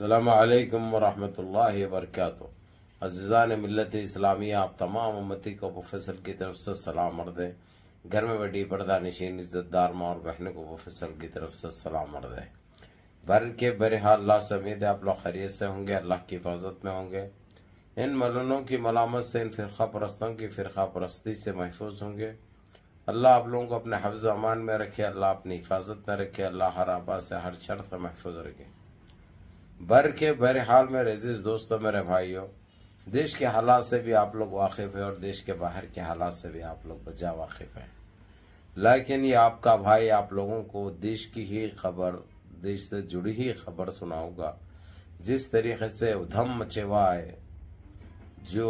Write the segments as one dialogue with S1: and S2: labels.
S1: अल्लाम वरहमल वर्क अज़ीज़ान मिलत इस्लामिया आप तमाम उम्मती को प्रोफेसर की तरफ से सलाम मर दें घर में बड़ी पर्दा नशीन इज़्ज़तदार माँ और बहनों को प्रोफेसर की तरफ से सलाम मर दें भर के बरहाल अल्लाह से आप लोग खैरियत से होंगे अल्लाह की हिफाजत में होंगे इन मलनों की मलामत से इन फ़िरका परस्तों की फ़िरका परस्ती से महफूज होंगे अल्लाह आप लोगों को अपने हफ्ज़ अमान में रखे अल्लाह अपनी हिफाजत में रखे अल्लाह हर आबा से हर शर्त महफूज रखे बर के हाल में रजीज दोस्तों मेरे भाइयों देश के हालात से भी आप लोग वाकिफ़ है और देश के बाहर के हालात से भी आप लोग बजा वाकिफ़ है लेकिन ये आपका भाई आप लोगों को देश की ही खबर देश से जुड़ी ही खबर सुनाऊंगा जिस तरीके से उधम मचेवा है जो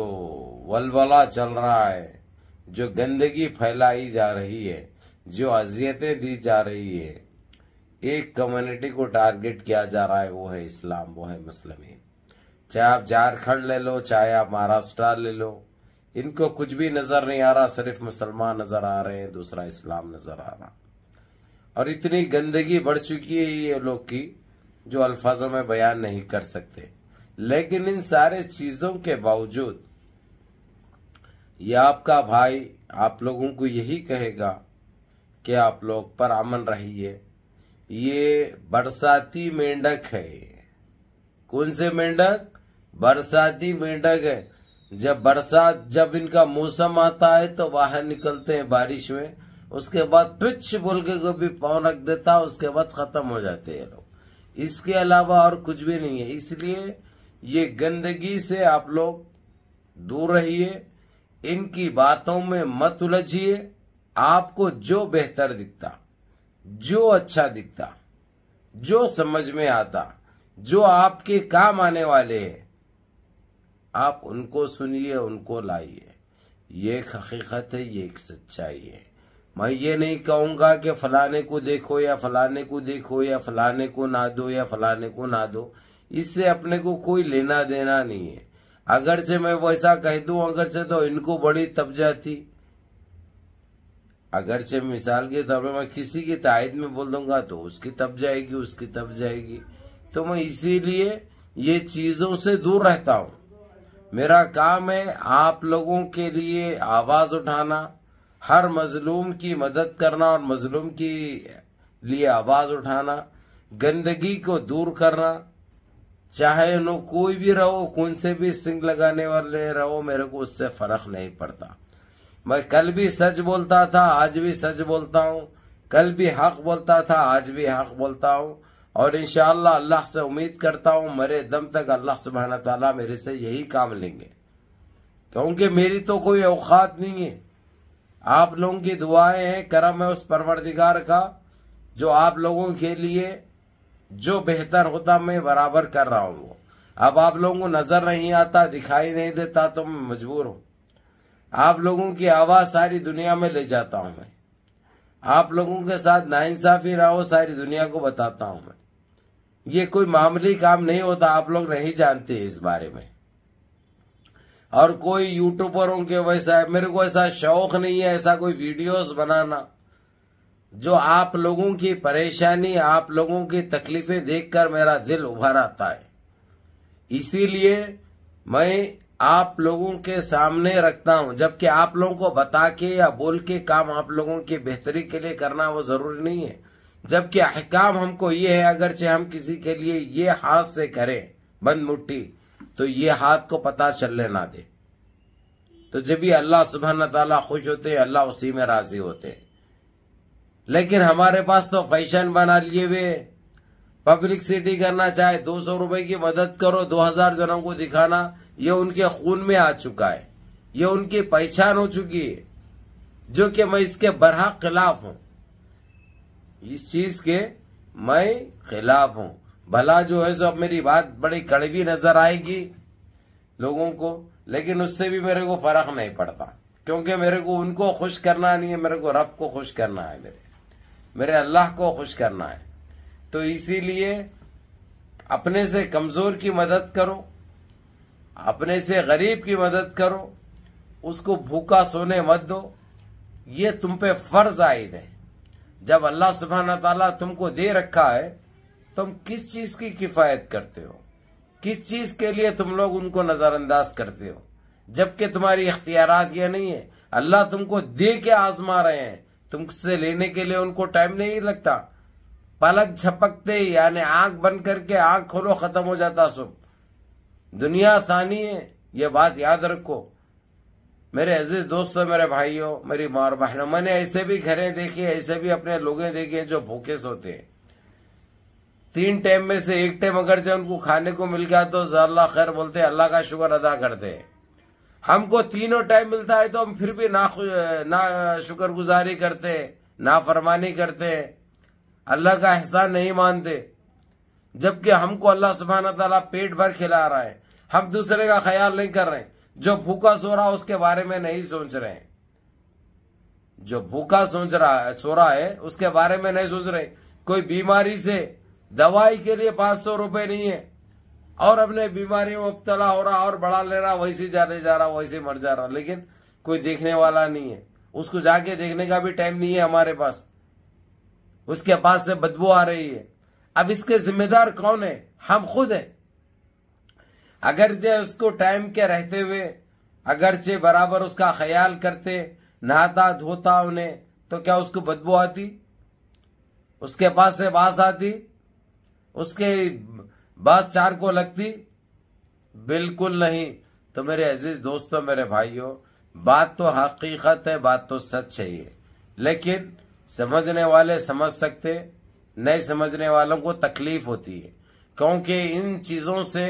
S1: वलवला चल रहा है जो गंदगी फैलाई जा रही है जो अजियतें दी जा रही है एक कम्युनिटी को टारगेट किया जा रहा है वो है इस्लाम वो है मुस्लिम चाहे आप झारखंड ले लो चाहे आप महाराष्ट्र ले लो इनको कुछ भी नजर नहीं आ रहा सिर्फ मुसलमान नजर आ रहे हैं दूसरा इस्लाम नजर आ रहा और इतनी गंदगी बढ़ चुकी है ये लोग की जो अल्फाजों में बयान नहीं कर सकते लेकिन इन सारे चीजों के बावजूद ये आपका भाई आप लोगों को यही कहेगा कि आप लोग पर अमन रहिए ये बरसाती मेंढक है कौन से मेंढक बरसाती मेंढक है जब बरसात जब इनका मौसम आता है तो बाहर निकलते हैं बारिश में उसके बाद पिच बोल के गोभी पाँव रख देता है उसके बाद खत्म हो जाते हैं लोग इसके अलावा और कुछ भी नहीं है इसलिए ये गंदगी से आप लोग दूर रहिए इनकी बातों में मत उलझिए आपको जो बेहतर दिखता जो अच्छा दिखता जो समझ में आता जो आपके काम आने वाले हैं आप उनको सुनिए उनको लाइए ये एक हकीकत है ये एक सच्चाई है मैं ये नहीं कहूंगा कि फलाने को देखो या फलाने को देखो या फलाने को ना दो या फलाने को ना दो इससे अपने को कोई लेना देना नहीं है अगर से मैं वैसा कह दू अगर से तो इनको बड़ी तब जाती अगरचे मिसाल के तौर पर मैं किसी की तायद में बोल दूंगा तो उसकी तब जाएगी उसकी तब जाएगी तो मैं इसीलिए ये चीजों से दूर रहता हूँ मेरा काम है आप लोगों के लिए आवाज उठाना हर मजलूम की मदद करना और मजलूम की लिए आवाज उठाना गंदगी को दूर करना चाहे उन्हों कोई भी रहो कौन से भी सिंग लगाने वाले रहो मेरे को उससे फर्क नहीं पड़ता मैं कल भी सच बोलता था आज भी सच बोलता हूँ कल भी हक बोलता था आज भी हक बोलता हूँ और इनशाला अल्लाह से उम्मीद करता हूँ मरे दम तक अल्लाह सुबहाना तला मेरे से यही काम लेंगे क्योंकि मेरी तो कोई औकात नहीं है आप लोगों की दुआएं हैं करम है उस परवरदिगार का जो आप लोगों के लिए जो बेहतर होता मैं बराबर कर रहा हूँ अब आप लोगों को नजर नहीं आता दिखाई नहीं देता तो मैं मजबूर हूँ आप लोगों की आवाज सारी दुनिया में ले जाता हूं मैं आप लोगों के साथ नाइंसाफी रहा हो सारी दुनिया को बताता हूं मैं ये कोई मामूली काम नहीं होता आप लोग नहीं जानते इस बारे में और कोई यूट्यूबरों के वैसा है मेरे को ऐसा शौक नहीं है ऐसा कोई वीडियोस बनाना जो आप लोगों की परेशानी आप लोगों की तकलीफें देखकर मेरा दिल उभर आता है इसीलिए मैं आप लोगों के सामने रखता हूं जबकि आप लोगों को बता के या बोल के काम आप लोगों की बेहतरी के लिए करना वो जरूरी नहीं है जबकि अहकाम हमको ये है अगरचे हम किसी के लिए ये हाथ से करें बंद मुट्ठी तो ये हाथ को पता चलने ना दे तो जब भी अल्लाह सुबह तला खुश होते हैं अल्लाह उसी में राजी होते हैं लेकिन हमारे पास तो फैशन बना लिए हुए पब्लिक सिटी करना चाहे दो सौ रूपये की मदद करो दो हजार जनों को दिखाना ये उनके खून में आ चुका है ये उनकी पहचान हो चुकी है जो कि मैं इसके बरहा खिलाफ हूं इस चीज के मैं खिलाफ हूं भला जो है सो अब मेरी बात बड़ी कड़वी नजर आएगी लोगों को लेकिन उससे भी मेरे को फर्क नहीं पड़ता क्योंकि मेरे को उनको खुश करना नहीं है मेरे को रब को खुश करना है मेरे मेरे अल्लाह को खुश करना है तो इसीलिए अपने से कमजोर की मदद करो अपने से गरीब की मदद करो उसको भूखा सोने मत दो ये तुम पे फर्ज आयद है जब अल्लाह सुबहाना तला तुमको दे रखा है तुम किस चीज की किफायत करते हो किस चीज के लिए तुम लोग उनको नजरअंदाज करते हो जबकि तुम्हारी इख्तियारत यह नहीं है अल्लाह तुमको दे के आजमा रहे हैं तुमसे लेने के लिए उनको टाइम नहीं लगता पलक झपकते ही यानी आंख बंद करके आंख खोलो खत्म हो जाता सुख दुनिया आसानी है ये बात याद रखो मेरे अजीज दोस्तों मेरे भाइयों मेरी माँ और बहनों मैंने ऐसे भी घरें देखे ऐसे भी अपने लोगे देखे जो भूखे सोते हैं तीन टाइम में से एक टाइम अगर जब उनको खाने को मिल गया तो जल्ला खैर बोलते अल्लाह का शुक्र अदा करते हैं हमको तीनों टाइम मिलता है तो हम फिर भी ना ना शुक्रगुजारी करते ना फरमानी करते हैं अल्लाह का एहसान नहीं मानते जबकि हमको अल्लाह सुबहाना तला पेट भर खिला रहा है हम दूसरे का ख्याल नहीं कर रहे हैं जो भूखा सो रहा उसके बारे में नहीं सोच रहे हैं जो भूखा सोच रहा है सो रहा है उसके बारे में नहीं सोच रहे कोई बीमारी से दवाई के लिए पांच सौ रुपए नहीं है और अपने बीमारी में उबतला हो रहा और बढ़ा ले रहा वैसे जाने जा रहा वैसे मर जा रहा लेकिन कोई देखने वाला नहीं है उसको जाके देखने का भी टाइम नहीं है हमारे पास उसके पास से बदबू आ रही है अब इसके जिम्मेदार कौन है हम खुद हैं अगर जो उसको टाइम के रहते हुए अगर जे बराबर उसका ख्याल करते नहाता धोता उन्हें तो क्या उसको बदबू आती उसके पास से बास आती उसके बास चार को लगती बिल्कुल नहीं तो मेरे अजीज दोस्तों मेरे भाइयों बात तो हकीकत है बात तो सच है ये लेकिन समझने वाले समझ सकते नहीं समझने वालों को तकलीफ होती है क्योंकि इन चीजों से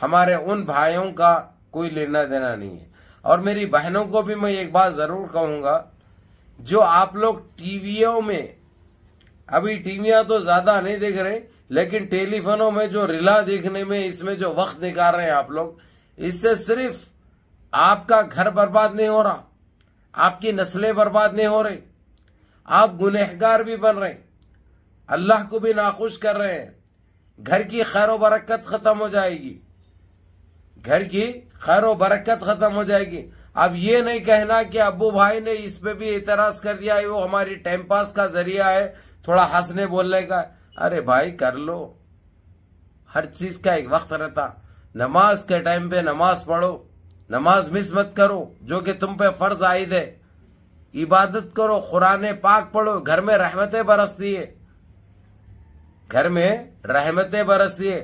S1: हमारे उन भाइयों का कोई लेना देना नहीं है और मेरी बहनों को भी मैं एक बात जरूर कहूंगा जो आप लोग टीवियों में अभी टीवियां तो ज्यादा नहीं देख रहे लेकिन टेलीफोनों में जो रिला देखने में इसमें जो वक्त निकाल रहे हैं आप लोग इससे सिर्फ आपका घर बर्बाद नहीं हो रहा आपकी नस्लें बर्बाद नहीं हो रही आप गुनहगार भी बन रहे अल्लाह को भी नाखुश कर रहे हैं घर की खैर बरकत खत्म हो जाएगी घर की खैर बरकत खत्म हो जाएगी अब ये नहीं कहना कि अबू भाई ने इस पे भी एतराज कर दिया है वो हमारी टाइम पास का जरिया है थोड़ा हंसने बोलने का अरे भाई कर लो हर चीज का एक वक्त रहता नमाज के टाइम पे नमाज पढ़ो नमाज मिस मत करो जो कि तुम पे फर्ज आयद है इबादत करो कुरान पाक पढ़ो घर में रहमतें बरसती है घर में रहमतें बरसती है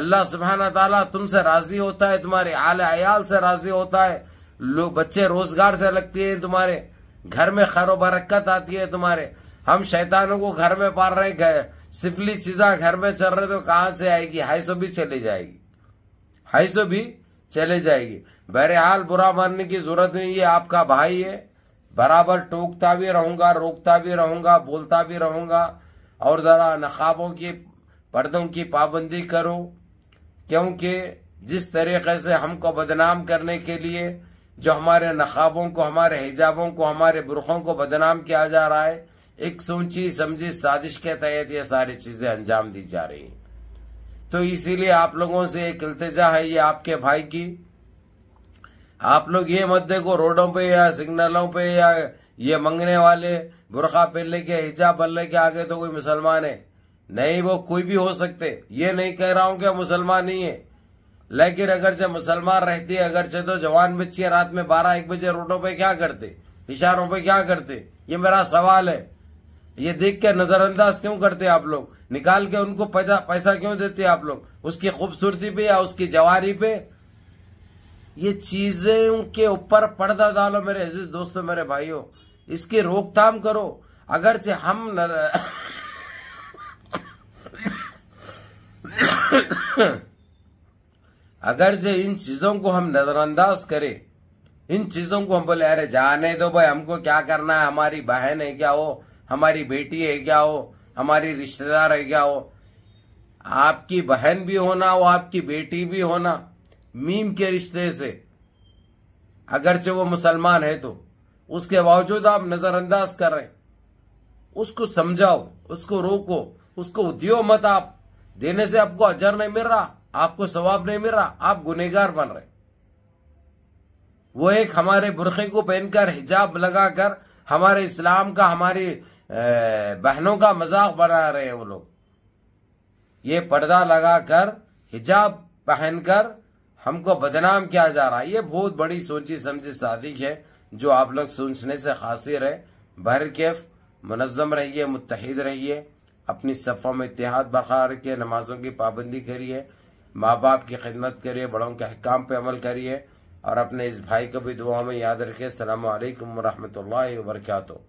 S1: अल्लाह सुबहाना तला तुमसे राजी होता है तुम्हारे आल आयाल से राजी होता है लोग बच्चे रोजगार से लगते हैं तुम्हारे घर में खैर बरकत आती है तुम्हारे हम शैतानों को घर में पाल रहे सिफली चीजा घर में चल रहे तो कहाँ से आएगी हाई भी चली जाएगी हाई सो भी चले जाएगी बहरहाल बुरा मानने की जरूरत नहीं है आपका भाई है बराबर टोकता भी रहूंगा रोकता भी रहूंगा बोलता भी रहूंगा और ज़रा नकाबों की पर्दों की पाबंदी करो क्योंकि जिस तरीके से हमको बदनाम करने के लिए जो हमारे नकाबों को हमारे हिजाबों को हमारे बुरखों को बदनाम किया जा रहा है एक सोची समझी साजिश के तहत ये सारी चीज़ें अंजाम दी जा रही तो इसीलिए आप लोगों से एक इल्तजा है ये आपके भाई की आप लोग ये मत देखो रोडों पे या सिग्नलों पे या ये मंगने वाले बुरखा पे के हिजाब बन के आगे तो कोई मुसलमान है नहीं वो कोई भी हो सकते ये नहीं कह रहा हूं कि मुसलमान नहीं है लेकिन अगर से मुसलमान रहती है अगर से तो जवान बच्ची रात में बारह एक बजे रोडों पे क्या करते इशारों पे क्या करते ये मेरा सवाल है ये देख के नजरअंदाज क्यों करते आप लोग निकाल के उनको पैसा पैसा क्यों देते आप लोग उसकी खूबसूरती पे या उसकी जवारी पे ये चीजें के ऊपर पर्दा डालो मेरे अजीज दोस्तों मेरे भाइयों इसकी रोकथाम करो अगर से हम नर... अगर से इन चीजों को हम नजरअंदाज करें इन चीजों को हम बोले अरे जाने दो भाई हमको क्या करना है हमारी बहन है क्या हो हमारी बेटी है क्या हो हमारी रिश्तेदार है क्या हो आपकी बहन भी होना वो आपकी बेटी भी होना मीम के रिश्ते से अगरचे वो मुसलमान है तो उसके बावजूद आप नजरअंदाज कर रहे उसको समझाओ उसको रोको उसको दियो मत आप देने से आपको अजर नहीं मिल रहा आपको सवाब नहीं मिल रहा आप गुनेगार बन रहे वो एक हमारे बुरखे को पहनकर हिजाब लगाकर हमारे इस्लाम का हमारी बहनों का मजाक बना रहे हैं वो लोग ये पर्दा लगाकर हिजाब पहनकर हमको बदनाम किया जा रहा है ये बहुत बड़ी सोची समझी साजिश है जो आप लोग सोचने से खासिर है बहर कैफ मनज़म रहिए मुतहद रहिए अपनी सफ़ों में इतिहाद बरकरार रखिए नमाजों की पाबंदी करिए माँ बाप की खिदमत करिए बड़ों के अहकाम पर अमल करिए और अपने इस भाई को भी दुआ में याद रखिए वरहमत वरहमल वर्का